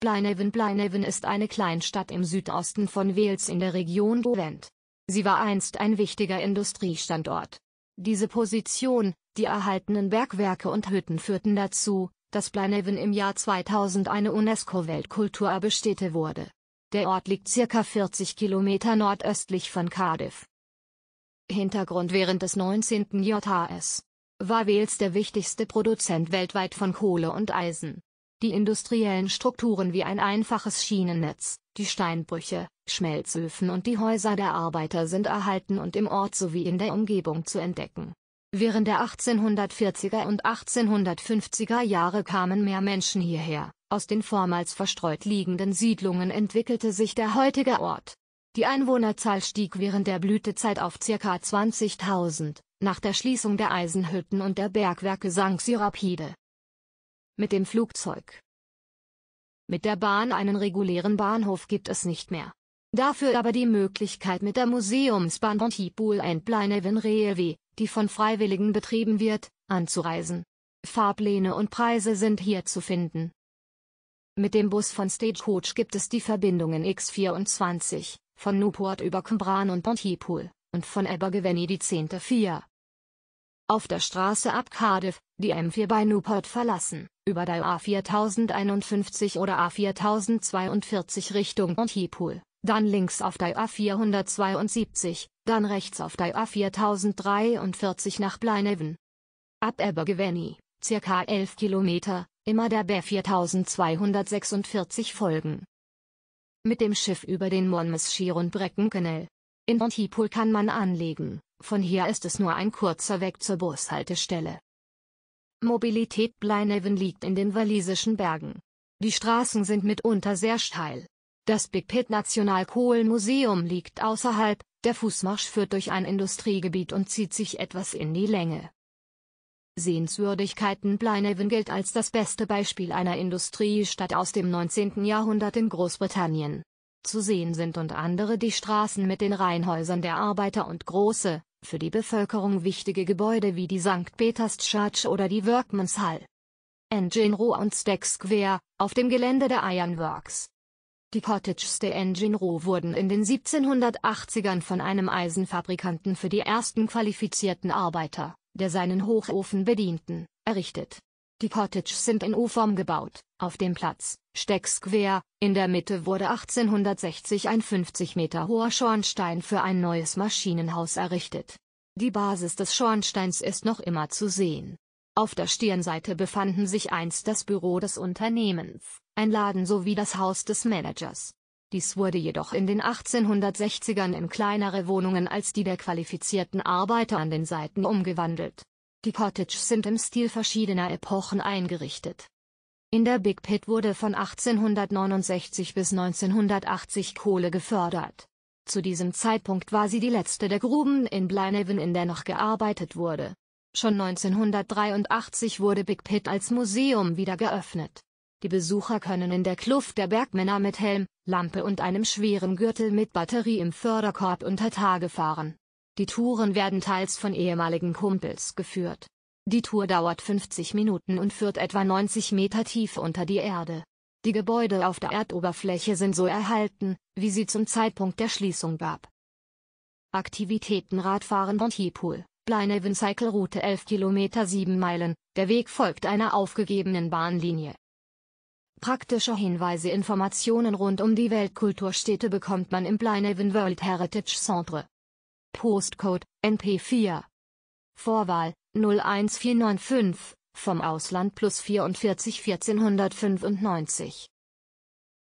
Blaenhaven Blaenhaven ist eine Kleinstadt im Südosten von Wales in der Region Brabant. Sie war einst ein wichtiger Industriestandort. Diese Position, die erhaltenen Bergwerke und Hütten führten dazu, dass Blaenhaven im Jahr 2000 eine UNESCO-Weltkulturerbestätte wurde. Der Ort liegt circa 40 Kilometer nordöstlich von Cardiff. Hintergrund Während des 19. JHS war Wales der wichtigste Produzent weltweit von Kohle und Eisen. Die industriellen Strukturen wie ein einfaches Schienennetz, die Steinbrüche, Schmelzöfen und die Häuser der Arbeiter sind erhalten und im Ort sowie in der Umgebung zu entdecken. Während der 1840er und 1850er Jahre kamen mehr Menschen hierher, aus den vormals verstreut liegenden Siedlungen entwickelte sich der heutige Ort. Die Einwohnerzahl stieg während der Blütezeit auf ca. 20.000, nach der Schließung der Eisenhütten und der Bergwerke sank sie rapide. Mit dem Flugzeug. Mit der Bahn einen regulären Bahnhof gibt es nicht mehr. Dafür aber die Möglichkeit mit der Museumsbahn Pontypool and Blineven Rewe, die von Freiwilligen betrieben wird, anzureisen. Fahrpläne und Preise sind hier zu finden. Mit dem Bus von Stagecoach gibt es die Verbindungen X24, von Newport über Cumbran und Pontypool, und von Abergavenny die 10.4. Auf der Straße ab Cardiff, die M4 bei Newport verlassen, über der A4051 oder A4042 Richtung Antipol, dann links auf der A472, dann rechts auf der A4043 nach Blineven. Ab Abergavenny, circa 11 Kilometer, immer der B4246 folgen. Mit dem Schiff über den Monmouthshire und Breckenkenell. In Antipol kann man anlegen, von hier ist es nur ein kurzer Weg zur Bushaltestelle. Mobilität Blyneven liegt in den walisischen Bergen. Die Straßen sind mitunter sehr steil. Das Big Pit Nationalkohlenmuseum liegt außerhalb, der Fußmarsch führt durch ein Industriegebiet und zieht sich etwas in die Länge. Sehenswürdigkeiten Blyneven gilt als das beste Beispiel einer Industriestadt aus dem 19. Jahrhundert in Großbritannien. Zu sehen sind und andere die Straßen mit den Reihenhäusern der Arbeiter und große, für die Bevölkerung wichtige Gebäude wie die St. Peters Church oder die Workman's Hall. Engine Row und Stack Square, auf dem Gelände der Ironworks. Die Cottages der Engine Row wurden in den 1780ern von einem Eisenfabrikanten für die ersten qualifizierten Arbeiter, der seinen Hochofen bedienten, errichtet die Cottages sind in U-Form gebaut, auf dem Platz, Stecksquer, in der Mitte wurde 1860 ein 50 Meter hoher Schornstein für ein neues Maschinenhaus errichtet. Die Basis des Schornsteins ist noch immer zu sehen. Auf der Stirnseite befanden sich einst das Büro des Unternehmens, ein Laden sowie das Haus des Managers. Dies wurde jedoch in den 1860ern in kleinere Wohnungen als die der qualifizierten Arbeiter an den Seiten umgewandelt. Die Cottages sind im Stil verschiedener Epochen eingerichtet. In der Big Pit wurde von 1869 bis 1980 Kohle gefördert. Zu diesem Zeitpunkt war sie die letzte der Gruben in Blaneven, in der noch gearbeitet wurde. Schon 1983 wurde Big Pit als Museum wieder geöffnet. Die Besucher können in der Kluft der Bergmänner mit Helm, Lampe und einem schweren Gürtel mit Batterie im Förderkorb unter Tage fahren. Die Touren werden teils von ehemaligen Kumpels geführt. Die Tour dauert 50 Minuten und führt etwa 90 Meter tief unter die Erde. Die Gebäude auf der Erdoberfläche sind so erhalten, wie sie zum Zeitpunkt der Schließung gab. Aktivitäten Radfahren und Hipool, Bleineven Cycle Route 11 Kilometer 7 Meilen, der Weg folgt einer aufgegebenen Bahnlinie. Praktische Hinweise Informationen rund um die Weltkulturstädte bekommt man im Bleineven World Heritage Centre. Postcode NP4. Vorwahl 01495 vom Ausland plus 44 1495